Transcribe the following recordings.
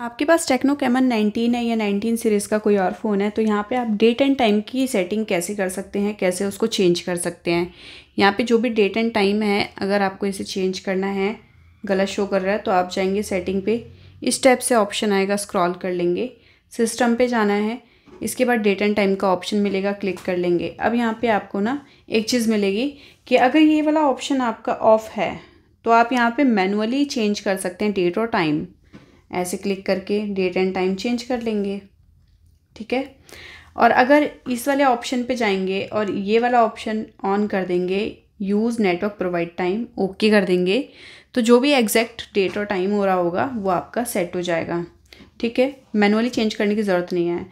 आपके पास techno caiman 19 है या 19 सीरीज़ का कोई और फ़ोन है तो यहाँ पे आप डेट एंड टाइम की सेटिंग कैसे कर सकते हैं कैसे उसको चेंज कर सकते हैं यहाँ पे जो भी डेट एंड टाइम है अगर आपको इसे चेंज करना है गलत शो कर रहा है तो आप जाएंगे सेटिंग पे इस टाइप से ऑप्शन आएगा स्क्रॉल कर लेंगे सिस्टम पर जाना है इसके बाद डेट एंड टाइम का ऑप्शन मिलेगा क्लिक कर लेंगे अब यहाँ पर आपको ना एक चीज़ मिलेगी कि अगर ये वाला ऑप्शन आपका ऑफ़ है तो आप यहाँ पर मैनुअली चेंज कर सकते हैं डेट और टाइम ऐसे क्लिक करके डेट एंड टाइम चेंज कर लेंगे ठीक है और अगर इस वाले ऑप्शन पे जाएंगे और ये वाला ऑप्शन ऑन कर देंगे use network provide time okay कर देंगे तो जो भी एग्जैक्ट डेट और टाइम हो रहा होगा वो आपका सेट हो जाएगा ठीक है मैनुअली चेंज करने की ज़रूरत नहीं है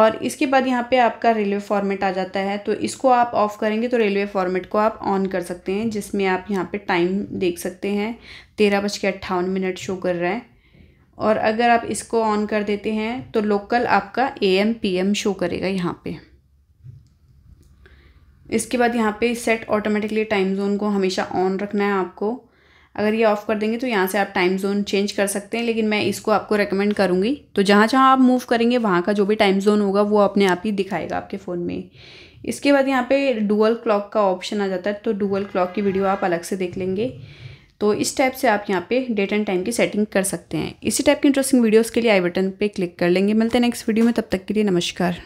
और इसके बाद यहाँ पे आपका रेलवे फॉर्मेट आ जाता है तो इसको आप ऑफ़ करेंगे तो रेलवे फॉर्मेट को आप ऑन कर सकते हैं जिसमें आप यहाँ पे टाइम देख सकते हैं तेरह बज के अट्ठावन मिनट शो कर रहा है और अगर आप इसको ऑन कर देते हैं तो लोकल आपका A M P M show करेगा यहाँ पे इसके बाद यहाँ पे सेट ऑटोमेटिकली टाइम जोन को हमेशा ऑन रखना है आपको अगर ये ऑफ़ कर देंगे तो यहाँ से आप टाइम जोन चेंज कर सकते हैं लेकिन मैं इसको आपको रेकमेंड करूँगी तो जहाँ जहाँ आप मूव करेंगे वहाँ का जो भी टाइम जोन होगा वो अपने आप ही दिखाएगा आपके फ़ोन में इसके बाद यहाँ पे डुअल क्लॉक का ऑप्शन आ जाता है तो डुअल क्लॉक की वीडियो आप अलग से देख लेंगे तो इस टाइप से आप यहाँ पे डेट एंड टाइम की सेटिंग कर सकते हैं इसी टाइप की इंटरेस्टिंग वीडियोस के लिए आई बटन पे क्लिक कर लेंगे मिलते हैं नेक्स्ट वीडियो में तब तक के लिए नमस्कार